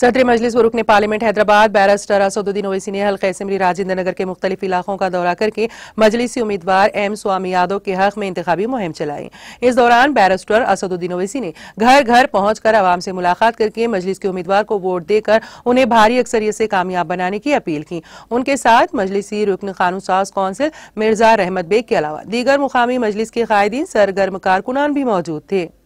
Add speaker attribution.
Speaker 1: सदर मजलिस व रुकन पार्लियामेंट हैदराबाद बैरस्टर असदुद्दीन ओवैसी ने हल्का असम्बली राजेंद्र नगर के मुख्तलिफ इलाकों का दौरा करके मजलिसी उम्मीदवार एम स्वामी यादव के हक में इंतबी मुहिम चलाई इस दौरान बैरस्टर असदुद्दीन ओवैसी ने घर घर पहुँच कर आवाम से मुलाकात करके मजलिस के उम्मीदवार को वोट देकर उन्हें भारी अक्सरियत से कामयाब बनाने की अपील की उनके साथ मजलिसी रुकन कानून साज कौंसिल मिर्जा रहमत बेग के अलावा दीगर मुकामी मजलिस के कायदीन सरगर्म कारकुनान भी मौजूद थे